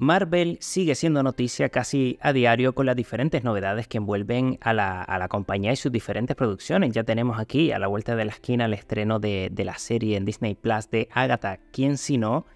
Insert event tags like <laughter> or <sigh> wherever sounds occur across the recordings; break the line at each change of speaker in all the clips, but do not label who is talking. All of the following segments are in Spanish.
Marvel sigue siendo noticia casi a diario con las diferentes novedades que envuelven a la, compañía y sus diferentes producciones. Ya tenemos aquí a la vuelta de la esquina el estreno de, la serie en Disney Plus de Agatha, ¿Quién si no?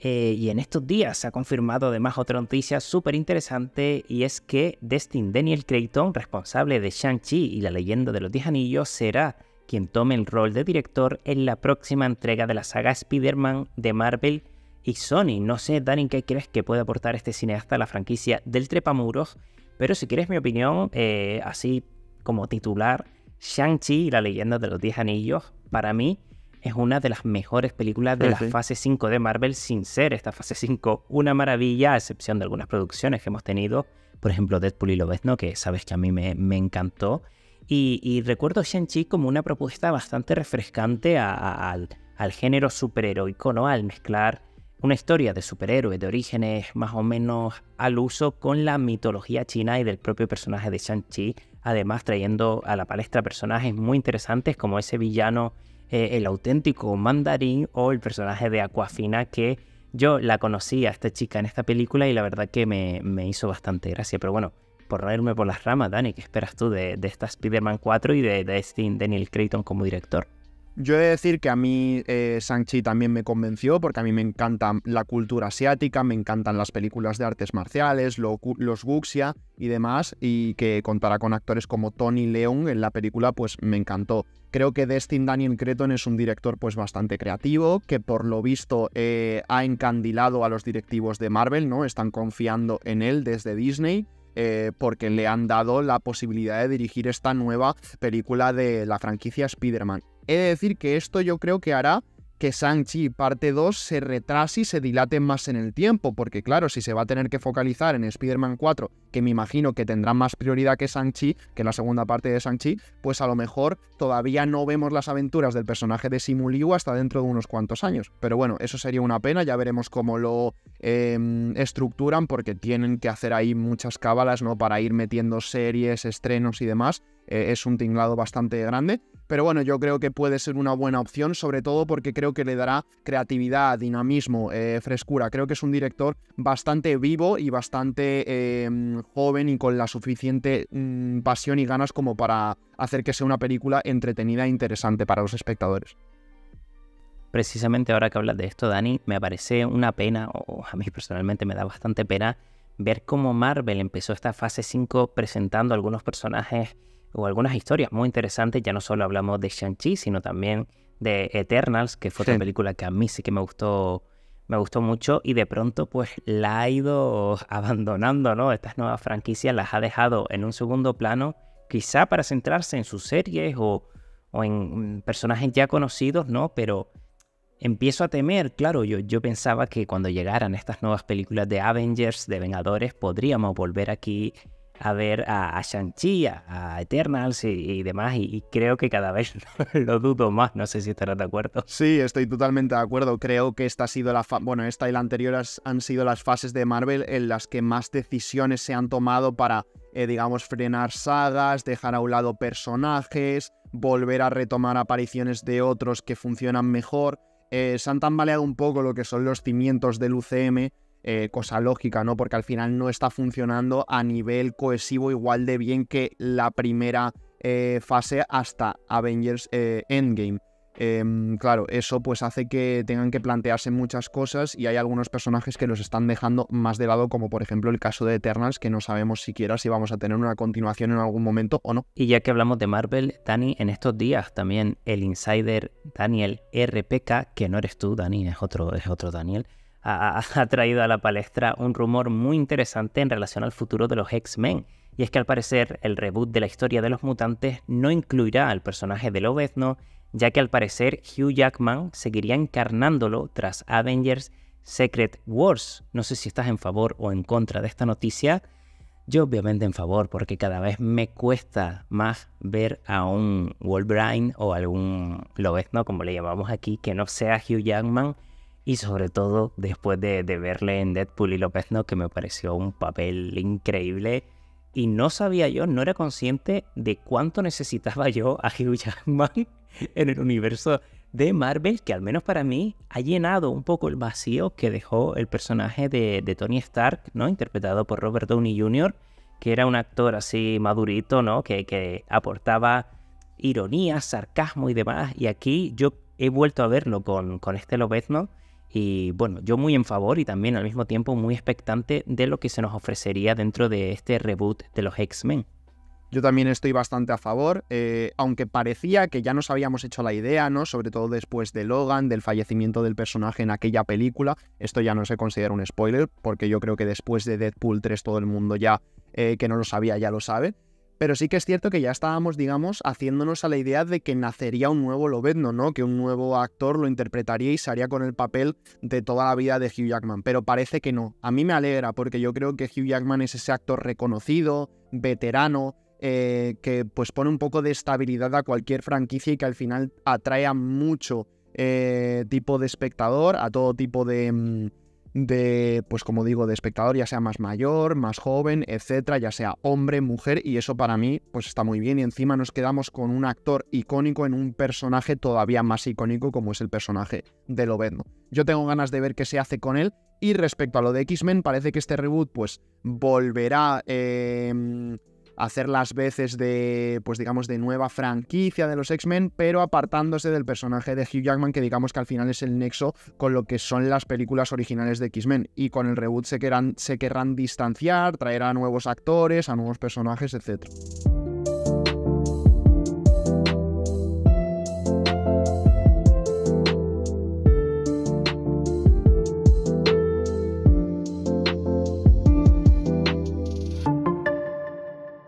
Eh, y en estos días se ha confirmado además otra noticia súper interesante y es que Destin Daniel Creighton, responsable de Shang-Chi y la leyenda de los 10 anillos, será quien tome el rol de director en la próxima entrega de la saga Spider-Man de Marvel y Sony. No sé, Dani, qué crees que puede aportar este cineasta a la franquicia del Trepamuros, pero si quieres mi opinión, eh, así como titular, Shang-Chi y la leyenda de los 10 anillos, para mí es una de las mejores películas de la fase 5 de Marvel, sin ser esta fase 5 una maravilla, a excepción de algunas producciones que hemos tenido, por ejemplo Deadpool y Lobezno, que sabes que a mí me, me encantó. Y, recuerdo Shang-Chi como una propuesta bastante refrescante al, al, género superheroico, ¿no? Al mezclar una historia de superhéroes de orígenes más o menos al uso con la mitología china y del propio personaje de Shang-Chi, además trayendo a la palestra personajes muy interesantes como ese villano, eh, el auténtico mandarín o el personaje de Aquafina que yo la conocí a esta chica en esta película y la verdad que me, me hizo bastante gracia, pero bueno. Por reírme por las ramas, Dani, ¿qué esperas tú de, esta Spider-Man 4 y de, de este Daniel Creighton como director?
Yo he de decir que a mí eh, Shang-Chi también me convenció porque a mí me encanta la cultura asiática, me encantan las películas de artes marciales, los Guxia y demás, y que contará con actores como Tony Leung en la película, pues me encantó. Creo que Destin Daniel Creton es un director pues bastante creativo, que por lo visto eh, ha encandilado a los directivos de Marvel, ¿no? Están confiando en él desde Disney. Eh, porque le han dado la posibilidad de dirigir esta nueva película de la franquicia Spider-Man. He de decir que esto yo creo que hará que Shang-Chi parte 2 se retrase y se dilate más en el tiempo, porque claro, si se va a tener que focalizar en Spider-Man 4, que me imagino que tendrá más prioridad que Shang-Chi, que la segunda parte de Shang-Chi, pues a lo mejor todavía no vemos las aventuras del personaje de Simu hasta dentro de unos cuantos años. Pero bueno, eso sería una pena, ya veremos cómo lo em, estructuran, porque tienen que hacer ahí muchas cábalas, ¿no? Para ir metiendo series, estrenos y demás, eh, es un tinglado bastante grande. Pero bueno, yo creo que puede ser una buena opción, sobre todo porque creo que le dará creatividad, dinamismo, eh, frescura. Creo que es un director bastante vivo y bastante em, joven y con la suficiente mm, pasión y ganas como para hacer que sea una película entretenida e interesante para los espectadores. Precisamente ahora que hablas de esto, Dani, me parece una pena, o a mí personalmente me da
bastante pena, ver cómo Marvel empezó esta fase 5 presentando algunos personajes o algunas historias muy interesantes. Ya no solo hablamos de Shang-Chi, sino también de Eternals, que fue una otra película que a mí sí que me gustó, me gustó mucho y de pronto pues la ha ido <laughs> abandonando, ¿no? Estas nuevas franquicias las ha dejado en un segundo plano, quizá para centrarse en sus series o, o en mm, personajes ya conocidos, ¿no? Pero empiezo a temer, claro, yo, yo pensaba que cuando llegaran estas nuevas películas de Avengers, de Vengadores, podríamos volver aquí a ver a, Shang-Chi, a,
Eternals y, demás, y, creo que cada vez <laughs> lo dudo más, no sé si estarás de acuerdo. Sí, estoy totalmente de acuerdo, creo que esta ha sido la, bueno, esta y la anterior han sido las fases de Marvel en las que más decisiones se han tomado para, eh, digamos, frenar sagas, dejar a un lado personajes, volver a retomar apariciones de otros que funcionan mejor. Eh, se han tambaleado un poco lo que son los cimientos del UCM, eh, cosa lógica, ¿no? Porque al final no está funcionando a nivel cohesivo igual de bien que la primera eh, fase hasta Avengers eh, Endgame. Em, claro, eso pues hace que tengan que plantearse muchas cosas y hay algunos personajes que los están dejando más de lado, como por ejemplo el caso de Eternals, que no sabemos siquiera si vamos a tener una continuación en algún momento o no. Y ya que hablamos de Marvel, Dani, en estos días también el insider Daniel
RPK, que no eres tú, Dani, es otro, es otro Daniel, ha, traído a la palestra un rumor muy interesante en relación al futuro de los X-Men. Y es que al parecer el reboot de la historia de los mutantes no incluirá al personaje de Lobezno, ya que al parecer Hugh Jackman seguiría encarnándolo tras Avengers Secret Wars. No sé si estás en favor o en contra de esta noticia. Yo obviamente en favor, porque cada vez me cuesta más ver a un Wolverine o algún Lobezno, como le llamamos aquí, que no sea Hugh Jackman y sobre todo después de, verle en Deadpool y López, ¿no? que me pareció un papel increíble. Y no sabía yo, no era consciente de cuánto necesitaba yo a Hugh <laughs> Jackman en el universo de Marvel, que al menos para mí ha llenado un poco el vacío que dejó el personaje de, Tony Stark, ¿no? interpretado por Robert Downey Jr., que era un actor así madurito, ¿no? que, aportaba ironía, sarcasmo y demás. Y aquí yo he vuelto a verlo con, con este Lobezno, ¿no? Y bueno, yo muy en favor y también al mismo tiempo muy expectante de lo que se nos ofrecería dentro de
este reboot de los X-Men. Yo también estoy bastante a favor, eh, aunque parecía que ya nos habíamos hecho la idea, ¿no? Sobre todo después de Logan, del fallecimiento del personaje en aquella película. Esto ya no se considera un spoiler, porque yo creo que después de Deadpool 3 todo el mundo ya eh, que no lo sabía ya lo sabe. Pero sí que es cierto que ya estábamos, digamos, haciéndonos a la idea de que nacería un nuevo Lobezno, ¿no? Que un nuevo actor lo interpretaría y se haría con el papel de toda la vida de Hugh Jackman. Pero parece que no. A mí me alegra porque yo creo que Hugh Jackman es ese actor reconocido, veterano, eh, que pues pone un poco de estabilidad a cualquier franquicia y que al final atrae a mucho eh, tipo de espectador, a todo tipo de... Mm, de, pues como digo, de espectador, ya sea más mayor, más joven, etcétera, ya sea hombre, mujer, y eso para mí, pues está muy bien. Y encima nos quedamos con un actor icónico en un personaje todavía más icónico, como es el personaje de Lobezno. Yo tengo ganas de ver qué se hace con él. Y respecto a lo de X-Men, parece que este reboot, pues, volverá. Eh, hacer las veces de, pues digamos, de nueva franquicia de los X-Men, pero apartándose del personaje de Hugh Jackman, que digamos que al final es el nexo con lo que son las películas originales de X-Men. Y con el reboot se querrán, se querrán distanciar, traer a nuevos actores, a nuevos personajes, etc.